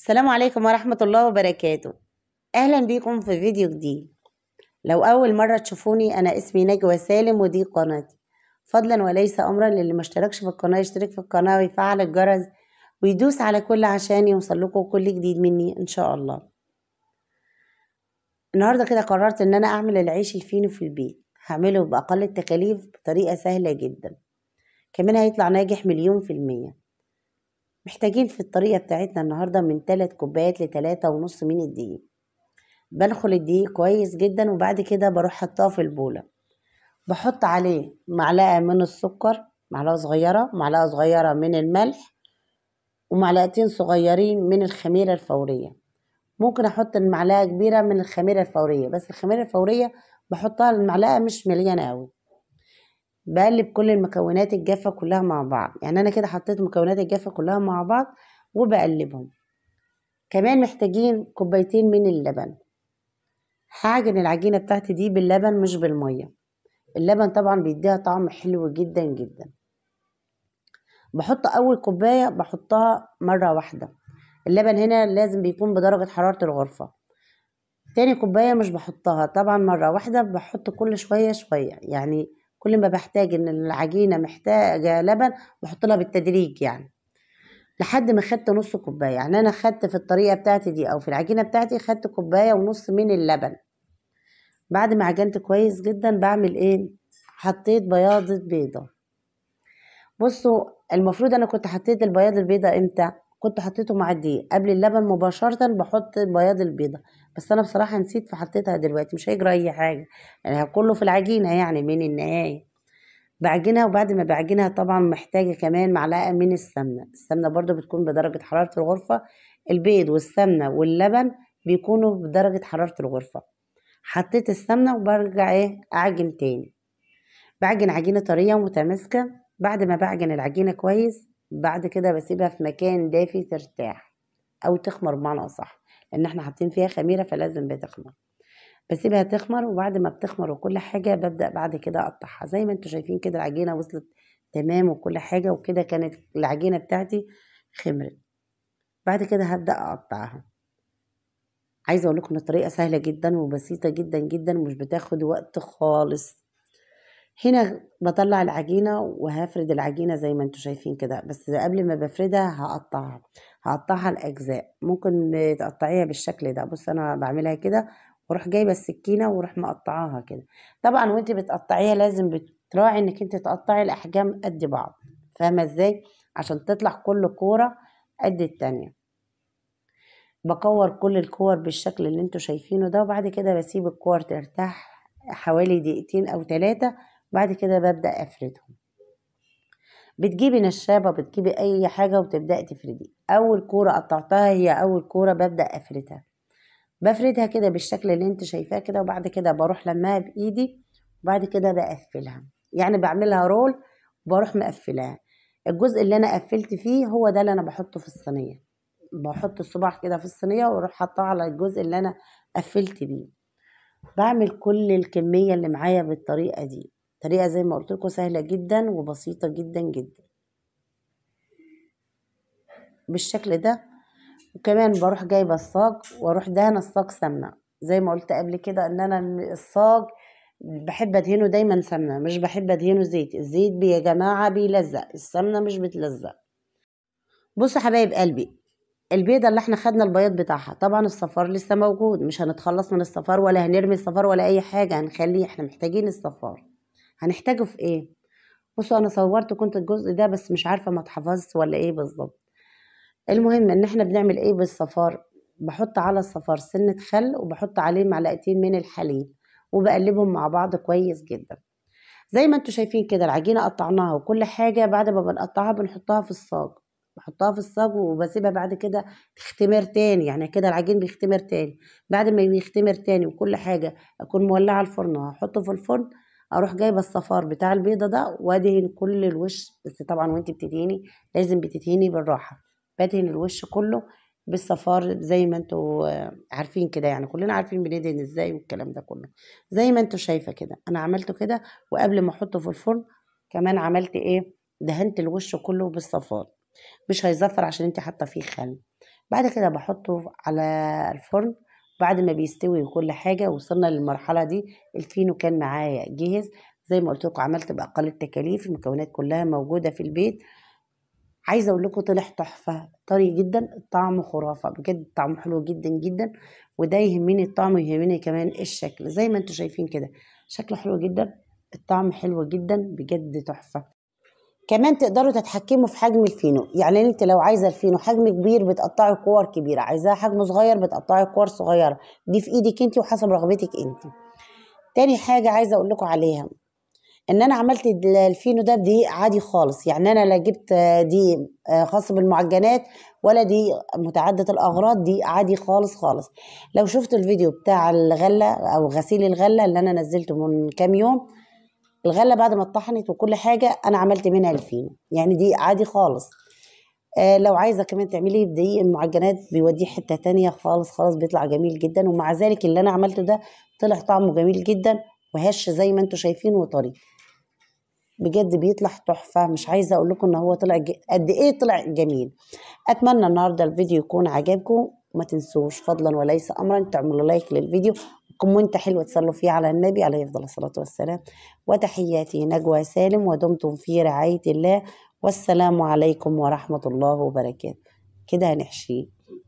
السلام عليكم ورحمة الله وبركاته أهلا بيكم في فيديو جديد لو أول مرة تشوفوني أنا اسمي نجوى سالم ودي قناتي فضلا وليس أمرا للي ما اشتركش في القناة يشترك في القناة ويفعل الجرس ويدوس على كل عشان يوصل لكم كل جديد مني إن شاء الله النهاردة كده قررت إن أنا أعمل العيش الفينو في البيت هعمله بأقل التكاليف بطريقة سهلة جدا كمان هيطلع ناجح مليون في المية محتاجين في الطريقة بتاعتنا النهاردة من تلات كوبايات لتلاتة ونص من الدقيق بنخل الدقيق كويس جدا وبعد كده بروح حطاه في البولة بحط عليه معلقة من السكر معلقة صغيرة معلقة صغيرة من الملح ومعلقتين صغيرين من الخميرة الفورية ممكن احط المعلقة كبيرة من الخميرة الفورية بس الخميرة الفورية بحطها المعلقة مش مليانة قوي بقلب كل المكونات الجافة كلها مع بعض يعني أنا كده حطيت مكونات الجافة كلها مع بعض وبقلبهم كمان محتاجين كوبايتين من اللبن هعجن العجينة بتاعتي دي باللبن مش بالمية اللبن طبعا بيديها طعم حلو جدا جدا بحط أول كوباية بحطها مرة واحدة اللبن هنا لازم بيكون بدرجة حرارة الغرفة تاني كوباية مش بحطها طبعا مرة واحدة بحط كل شوية شوية يعني كل ما بحتاج ان العجينه محتاجه لبن بحط لها بالتدريج يعني لحد ما خدت نص كوبايه يعني انا خدت في الطريقه بتاعتي دي او في العجينه بتاعتي خدت كوبايه ونص من اللبن بعد ما عجنت كويس جدا بعمل ايه حطيت بياضه بيضه بصوا المفروض انا كنت حطيت البياضة البيضه امتى كنت حطيته مع الدقيق قبل اللبن مباشرة بحط بياض البيضة بس أنا بصراحة نسيت فحطيتها دلوقتي مش هيجرى أي حاجة يعني كله في العجينة يعني من النهاية بعجنها وبعد ما بعجنها طبعا محتاجة كمان معلقة من السمنة السمنة برضو بتكون بدرجة حرارة الغرفة البيض والسمنة واللبن بيكونوا بدرجة حرارة الغرفة حطيت السمنة وبرجع ايه اعجن تاني بعجن عجينة طرية ومتماسكة بعد ما بعجن العجينة كويس بعد كده بسيبها في مكان دافي ترتاح او تخمر بمعنى اصح لان احنا حاطين فيها خميره فلازم بتخمر بسيبها تخمر وبعد ما بتخمر وكل حاجه ببدا بعد كده اقطعها زي ما انتم شايفين كده العجينه وصلت تمام وكل حاجه وكده كانت العجينه بتاعتي خمرت بعد كده هبدا اقطعها عايزه اقول لكم الطريقه سهله جدا وبسيطه جدا جدا ومش بتاخد وقت خالص هنا بطلع العجينة وهفرد العجينة زي ما انتوا شايفين كده بس قبل ما بفردها هقطعها هقطعها لأجزاء ممكن تقطعيها بالشكل ده بص انا بعملها كده وروح جايبه السكينه وروح مقطعاها كده طبعا وانت بتقطعيها لازم بتراعي انك انت تقطعي الاحجام قد بعض فاهمه ازاي عشان تطلع كل كوره قد التانية بكور كل الكور بالشكل اللي انتوا شايفينه ده وبعد كده بسيب الكور ترتاح حوالي دقيقتين او ثلاثة بعد كده ببدأ أفردهم بتجيبي نشابة بتجيبي أي حاجة وتبدأي تفردي أول كورة قطعتها هي أول كورة ببدأ أفردها بفردها كده بالشكل اللي انت شايفاه كده وبعد كده بروح لماها بإيدي وبعد كده بقفلها يعني بعملها رول وبروح مقفلها الجزء اللي انا قفلت فيه هو ده اللي انا بحطه في الصينيه بحط الصباع كده في الصينيه واروح حاطاه على الجزء اللي انا قفلت بيه بعمل كل الكميه اللي معايا بالطريقه دي طريقة زي ما قلت لكم سهلة جدا وبسيطة جدا جدا بالشكل ده وكمان بروح جايبه الصاج واروح دهن الصاج سمنه زي ما قلت قبل كده ان انا الصاج بحب ادهنه دايما سمنه مش بحب ادهنه زيت الزيت يا جماعه بيلزق السمنه مش بتلزق بصوا حبايب قلبي البيضة اللي احنا خدنا البياض بتاعها طبعا الصفار لسه موجود مش هنتخلص من الصفار ولا هنرمي الصفار ولا اي حاجة هنخليه احنا محتاجين الصفار هنحتاجه في ايه بصوا انا صورت كنت الجزء ده بس مش عارفه ما اتحفظت ولا ايه بالظبط المهم ان احنا بنعمل ايه بالصفار بحط على الصفار سنه خل وبحط عليه معلقتين من الحليب وبقلبهم مع بعض كويس جدا زي ما انتوا شايفين كده العجينه قطعناها وكل حاجه بعد ما بنقطعها بنحطها في الصاج بحطها في الصاج وبسيبها بعد كده تختمر تاني يعني كده العجين بيختمر تاني بعد ما بيختمر تاني وكل حاجه اكون مولعه الفرن وهحطه في الفرن اروح جايبه الصفار بتاع البيضه ده وادهن كل الوش بس طبعا وانت بتدهني لازم بتدهني بالراحه بدهن الوش كله بالصفار زي ما انتوا عارفين كده يعني كلنا عارفين بندهن ازاي والكلام ده كله زي ما انتوا شايفه كده انا عملته كده وقبل ما احطه في الفرن كمان عملت ايه دهنت الوش كله بالصفار مش هيزفر عشان انت حاطه فيه خل بعد كده بحطه على الفرن بعد ما بيستوي وكل حاجة وصلنا للمرحلة دي الفينو كان معايا جهز زي ما قلت لكم عملت بأقل التكاليف المكونات كلها موجودة في البيت عايزة أقول لكم طلع تحفة طري جدا الطعم خرافة بجد طعمه حلو جدا جدا وده يهمني الطعم ويهمني كمان الشكل زي ما انتم شايفين كده شكله حلو جدا الطعم حلو جدا بجد تحفة كمان تقدروا تتحكموا في حجم الفينو يعني انت لو عايزه الفينو حجم كبير بتقطعي كور كبيره عايزاه حجم صغير بتقطعي كور صغيره دي في ايدك انت وحسب رغبتك انت تاني حاجه عايزه اقول لكم عليها ان انا عملت الفينو ده بدقيق عادي خالص يعني انا لا جبت دي آه، خاص بالمعجنات ولا دي متعدده الاغراض دي عادي خالص خالص لو شفتوا الفيديو بتاع الغله او غسيل الغله اللي انا نزلته من كام يوم الغله بعد ما اتطحنت وكل حاجه انا عملت منها الفينو يعني دي عادي خالص آه لو عايزه كمان تعملي بدقيق المعجنات بيوديه حته تانية خالص خلاص بيطلع جميل جدا ومع ذلك اللي انا عملته ده طلع طعمه جميل جدا وهش زي ما انتم شايفين وطري بجد بيطلع تحفه مش عايزه اقول لكم ان هو طلع ج... قد ايه طلع جميل اتمنى النهارده الفيديو يكون عجبكم وما تنسوش فضلا وليس امرا تعملوا لايك للفيديو وانت حلوة تصلوا فيه على النبي عليه أفضل الصلاة والسلام وتحياتي نجوى سالم ودمتم في رعاية الله والسلام عليكم ورحمة الله وبركاته كده هنحشيه